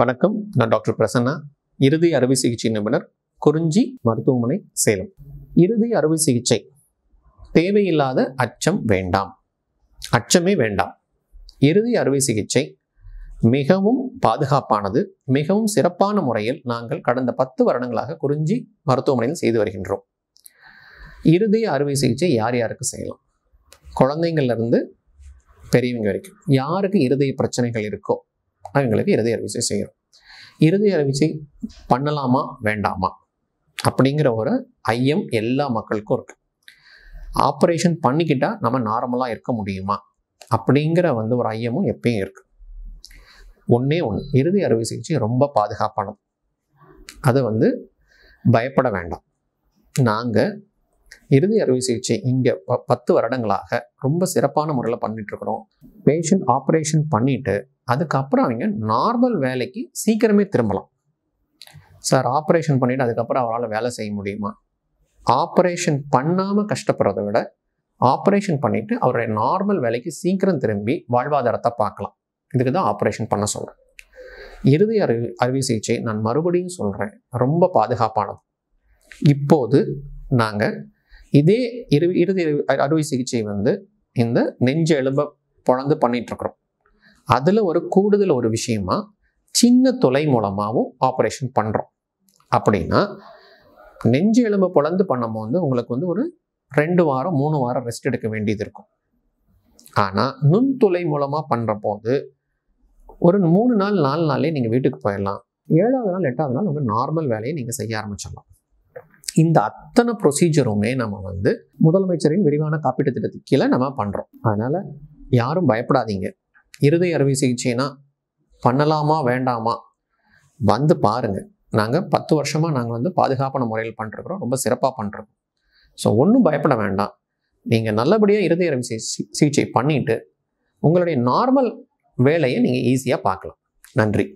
வணக்கம் நான் டாக்டர் பிரசன்னா இறுதி அறுவை சிகிச்சை நிபுணர் குறிஞ்சி மருத்துவமனை சேலம் இறுதி அறுவை சிகிச்சை தேவையில்லாத அச்சம் வேண்டாம் அச்சமே வேண்டாம் இறுதி அறுவை சிகிச்சை மிகவும் பாதுகாப்பானது மிகவும் சிறப்பான முறையில் நாங்கள் கடந்த பத்து வருடங்களாக குறிஞ்சி மருத்துவமனையில் செய்து வருகின்றோம் இறுதி அறுவை சிகிச்சை யார் யாருக்கு செய்யலாம் குழந்தைங்கள்லேருந்து பெரியவங்க வரைக்கும் யாருக்கு இருதய பிரச்சனைகள் இருக்கோ எங்களுக்கு இருதய அறுவை செய்கிறோம் இறுதி அறுவை பண்ணலாமா வேண்டாமா அப்படிங்கிற ஒரு ஐயம் எல்லா மக்களுக்கும் இருக்குது ஆப்ரேஷன் பண்ணிக்கிட்டால் நம்ம நார்மலாக இருக்க முடியுமா அப்படிங்கிற வந்து ஒரு ஐயமும் எப்பயும் இருக்குது ஒன்றே ஒன்று இறுதி அறுவை சிகிச்சை ரொம்ப பாதுகாப்பானது அதை வந்து பயப்பட வேண்டாம் நாங்கள் இறுதி அறுவை சிகிச்சை இங்கே பத்து வருடங்களாக ரொம்ப சிறப்பான முறையில் பண்ணிகிட்ருக்குறோம் பேஷண்ட் ஆப்ரேஷன் பண்ணிவிட்டு அதுக்கப்புறம் அவங்க நார்மல் வேலைக்கு சீக்கிரமே திரும்பலாம் சார் ஆப்ரேஷன் பண்ணிவிட்டு அதுக்கப்புறம் அவரால் வேலை செய்ய முடியுமா ஆப்ரேஷன் பண்ணாமல் கஷ்டப்படுறத விட ஆப்ரேஷன் பண்ணிவிட்டு அவருடைய நார்மல் வேலைக்கு சீக்கிரம் திரும்பி வாழ்வாதாரத்தை பார்க்கலாம் இதுக்கு தான் ஆப்ரேஷன் பண்ண சொல்கிறேன் இறுதி அறி அறுவை சிகிச்சை நான் மறுபடியும் சொல்கிறேன் ரொம்ப பாதுகாப்பானது இப்போது நாங்கள் இதே இறுதி இறுதி அறுவை சிகிச்சை வந்து இந்த நெஞ்சு எலும்ப பொழந்து பண்ணிகிட்ருக்குறோம் அதில் ஒரு கூடுதல் ஒரு விஷயமா சின்ன துளை மூலமாகவும் ஆப்ரேஷன் பண்ணுறோம் அப்படின்னா நெஞ்சு எலும்பு பிளந்து பண்ணும்போது உங்களுக்கு வந்து ஒரு ரெண்டு வாரம் மூணு வாரம் ரெஸ்ட் எடுக்க வேண்டியது இருக்கும் ஆனால் நுண்துளை மூலமாக பண்ணுற போது ஒரு மூணு நாள் நாலு நாளே நீங்கள் வீட்டுக்கு போயிடலாம் ஏழாவது நாள் எட்டாவது நாள் உங்கள் நார்மல் வேலையை நீங்கள் செய்ய ஆரம்பிச்சிடலாம் இந்த அத்தனை ப்ரொசீஜருமே நம்ம வந்து முதலமைச்சரின் விரிவான காப்பீட்டு திட்டத்துக்கு கீழே நம்ம பண்ணுறோம் அதனால் யாரும் பயப்படாதீங்க இருதய அறுவை சிகிச்சைனா பண்ணலாமா வேண்டாமா வந்து பாருங்கள் நாங்கள் பத்து வருஷமாக நாங்கள் வந்து பாதுகாப்பான முறையில் பண்ணிருக்கிறோம் ரொம்ப சிறப்பாக பண்ணுறோம் ஸோ ஒன்றும் பயப்பட வேண்டாம் நீங்கள் நல்லபடியாக இருதய அறுவை சிகிச்சை பண்ணிவிட்டு உங்களுடைய நார்மல் வேலையை நீங்கள் ஈஸியாக பார்க்கலாம் நன்றி